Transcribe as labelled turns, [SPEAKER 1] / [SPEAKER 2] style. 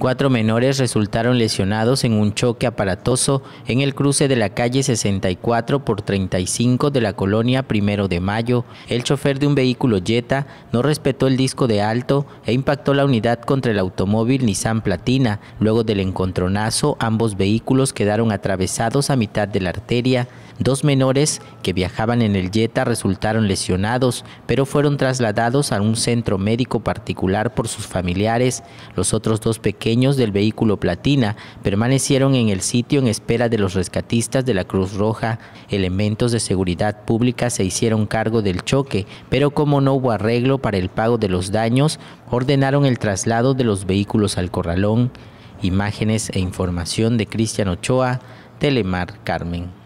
[SPEAKER 1] Cuatro menores resultaron lesionados en un choque aparatoso en el cruce de la calle 64 por 35 de la colonia Primero de Mayo. El chofer de un vehículo Jetta no respetó el disco de alto e impactó la unidad contra el automóvil Nissan Platina. Luego del encontronazo, ambos vehículos quedaron atravesados a mitad de la arteria. Dos menores que viajaban en el Jetta resultaron lesionados, pero fueron trasladados a un centro médico particular por sus familiares. Los otros dos pequeños del vehículo Platina permanecieron en el sitio en espera de los rescatistas de la Cruz Roja. Elementos de seguridad pública se hicieron cargo del choque, pero como no hubo arreglo para el pago de los daños, ordenaron el traslado de los vehículos al corralón. Imágenes e información de Cristian Ochoa, Telemar Carmen.